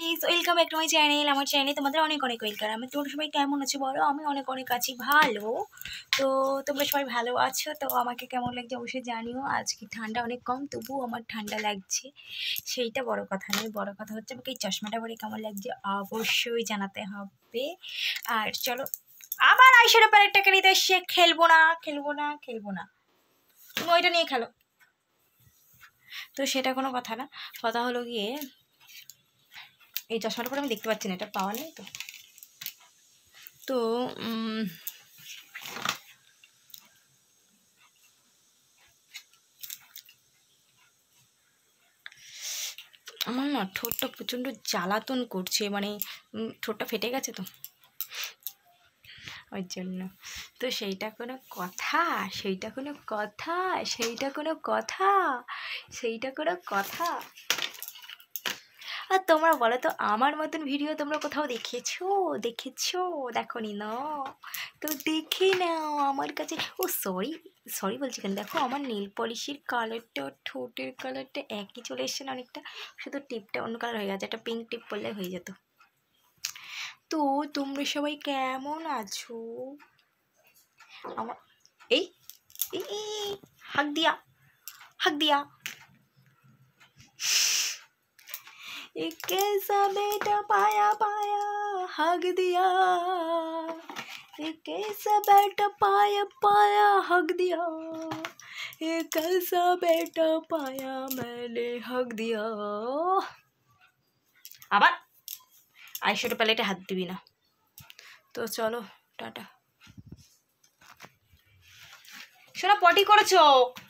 please welcome back to my channel আমার চ্যানেলে তোমাদের অনেক অনেক ওয়েলকাম আমি তোমরা সবাই কেমন আছো বলো আমি অনেক অনেক আছি ভালো তো তোমরা সবাই ভালো আছো তো আমাকে কেমন লাগছে অবশ্যই জানিও আজকে ঠান্ডা অনেক কম তবুও আমার ঠান্ডা লাগছে সেইটা বড় কথা নয় বড় কথা হচ্ছে আমাকে এই চশমাটা পরে কেমন লাগছে অবশ্যই জানাতে হবে আর চলো আবার আইশ্যাডো প্যালেটটাকে নিতে সে খেলবো না খেলবো না খেলবো না তুমি ওইটা নিয়ে খেলো তো সেটা কোনো কথা না কথা হলো গিয়ে এই চশমাটা পরে আমি দেখতে পাচ্ছি না এটা পাওয়া নেই তো তো আমার না ঠোঁটটা প্রচণ্ড জ্বালাতন করছে মানে ঠোঁটটা ফেটে গেছে তো ওই জন্য তো সেইটা কোনো কথা সেইটা কোনো কথা সেইটা কোনো কথা সেইটা কোনো কথা আর তোমরা বলো তো আমার মতন ভিডিও তোমরা কোথাও দেখেছো দেখেছো দেখো নি না তো দেখে নাও আমার কাছে ও সরি সরি বলছি কেন দেখো আমার নীল পলিশির কালারটা ঠোঁটের কালারটা একই চলে এসছে না অনেকটা শুধু টিপটা অন্য কালার হয়ে গেছে একটা পিঙ্ক টিপ পরলে হয়ে যেত তো তোমরা সবাই কেমন আছো আমার এই হাক দিয়া হাক দিয়া एक कैसा बेटा पाया पाया हग दिया एक कैसा बेटा पाया पाया हग दिया एक कैसा बेटा पाया मैंने हग दिया आबार আবার আইশোটা हाथ হাত ना तो चलो टाटा शोना সোনা कर चो